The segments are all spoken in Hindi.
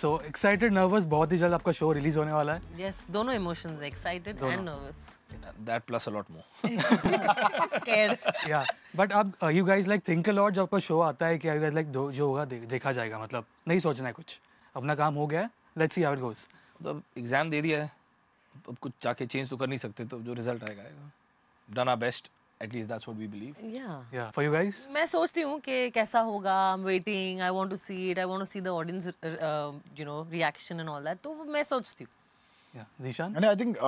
सो एक्साइटेड नर्वस बहुत ही जल्द आपका शो रिलीज होने वाला है यस yes, दोनों emotions excited and nervous that plus a lot more scared yeah but अब you guys like think a lot जब आपका शो आता है कि यू गाइस लाइक जो होगा दे, देखा जाएगा मतलब नहीं सोचना है कुछ अपना काम हो गया है let's see how it goes मतलब एग्जाम दे दिया है अब कुछ जाके चेंज तो कर नहीं सकते तो जो रिजल्ट आएगा आएगा done our best at least that's what we believe yeah yeah for you guys मैं सोचती हूँ कि कैसा होगा I'm waiting I want to see it I want to see the audience uh, you know reaction and all that तो मैं सोचती हूँ yeah Zishan and I think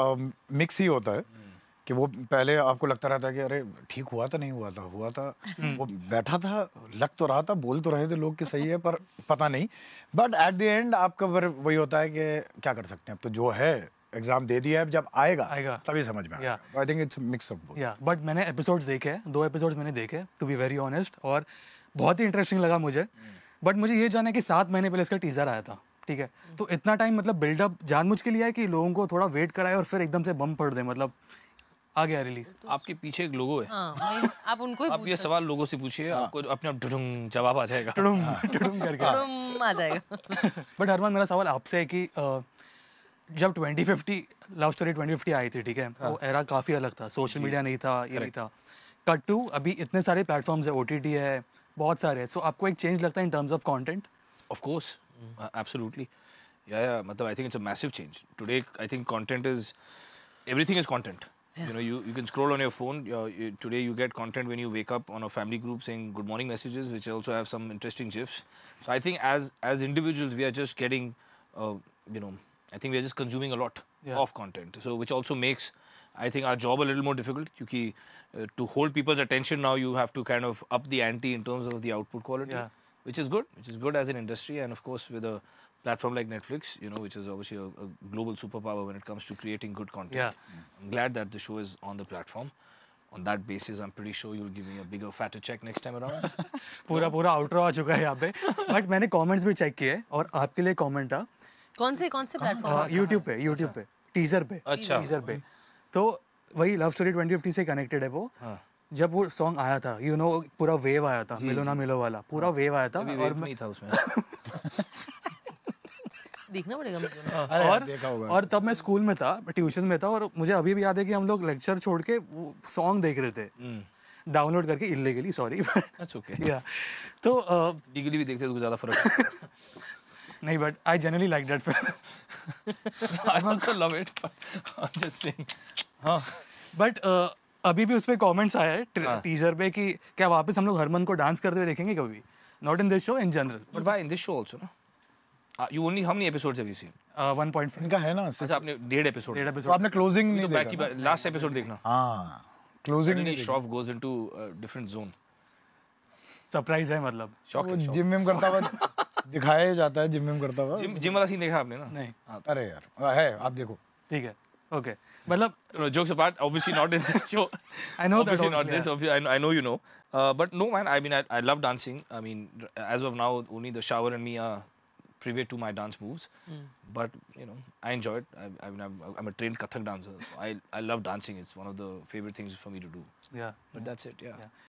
mix um, ही होता है hmm. कि वो पहले आपको लगता रहता है कि अरे ठीक हुआ था नहीं हुआ था हुआ था वो बैठा था लग तो रहा था बोल तो रहे थे लोग कि सही है पर पता नहीं बट एट द एंड आपका वही होता है कि क्या कर सकते हैं अब तो जो है एग्जाम दे दिया है जब आएगा आएगा तभी समझ में I think it's mix of yeah but मैंने एपिसोड्स देखे हैं दो एपिसोड्स मैंने देखे टू बी वेरी ऑनेस्ट और बहुत ही इंटरेस्टिंग लगा मुझे बट मुझे ये जाना कि सात महीने पहले इसका टीजर आया था ठीक है तो इतना टाइम मतलब बिल्डअप जानबूझ के लिए है कि लोगों को थोड़ा वेट कराए और फिर एकदम से बम पड़ दे मतलब आ गया रिलीज तो आपके पीछे एक लोगो है हाँ, आप उनको आप ये सवाल लोगों से पूछिए हाँ। आपको अपने आप ढुडुंग जवाब आ जाएगा ढुडुंग ढुडुंग करके आ जाएगा बट हरमान मेरा सवाल आपसे है कि जब 2050 लव स्टोरी 2050 आई थी ठीक है हाँ. वो एरा काफ़ी अलग था सोशल मीडिया नहीं था ये नहीं था कट टू अभी इतने सारे प्लेटफॉर्म्स है ओ है बहुत सारे हैं सो so, आपको एक चेंज लगता है in terms of content of course absolutely yeah मतलब I think it's a massive change today I think content is everything is content you know you, you can scroll on your phone uh, you, today you get content when you wake up on a family group saying good morning messages which also have some interesting gifs so i think as as individuals we are just getting uh, you know I think we're just consuming a lot yeah. of content. So which also makes I think our job a little more difficult because uh, to hold people's attention now you have to kind of up the ante in terms of the output quality, yeah. which is good, which is good as an industry and of course with a platform like Netflix, you know, which is obviously a, a global superpower when it comes to creating good content. Yeah. Mm. I'm glad that the show is on the platform. On that basis, I'm pretty sure you'll give me a bigger, fatter check next time around. पूरा पूरा आउटर आ चुका है यहाँ पे बट मैंने कमेंट्स भी चेक किए और आपके लिए कमेंट था कौन से कौन से हाँ, प्लेटफॉर्म यूट्यूब पे यूट्यूब पे टीजर पे अच्छा टीजर पे हम्म। तो वही लव स्टोरी ट्वेंटी फिफ्टी से कनेक्टेड है वो हाँ। जब वो सॉन्ग आया था यू you नो know, पूरा वेव आया था मिलो ना मिलो वाला पूरा वेव हाँ। आया था और नहीं था उसमें देखना पड़ेगा और और तब मैं स्कूल में था ट्यूशन में था और मुझे अभी भी याद है कि हम लोग लेक्चर छोड़ के सॉन्ग देख रहे थे डाउनलोड हम्म। करके इलीगली सॉरी या तो लीगली भी देखते तो ज्यादा फर्क नहीं but I generally like that film i also love it but i'm just saying हाँ, uh, अभी भी उस पर कॉमेंट्स आया है टीजर पे कि क्या वापस हम लोग हरमन को डांस करते हुए देखेंगे कभी not in this show in general but by in this show also ना you only how many episodes have you seen 1.5 इनका है ना अच्छा आपने डेढ़ एपिसोड डेढ़ एपिसोड तो आपने क्लोजिंग तो नहीं देखा बाकी लास्ट एपिसोड देखना हां क्लोजिंग नहीं shop goes into different zone surprise है मतलब शॉक जिम में करता हुआ दिखाया जाता है जिम में करता हुआ जिम जिम वाला सीन देखा आपने ना नहीं अरे यार है आप देखो ठीक है ओके मतलब jokes apart obviously not in the show i know obviously that obviously, not this yeah. obviously, I, I know you know uh, but no man i mean I, I love dancing i mean as of now only the shower and me are privy to my dance moves mm. but you know i enjoy it i, I mean I'm, I'm a trained kathak dancer so i i love dancing it's one of the favorite things for me to do yeah but yeah. that's it yeah, yeah.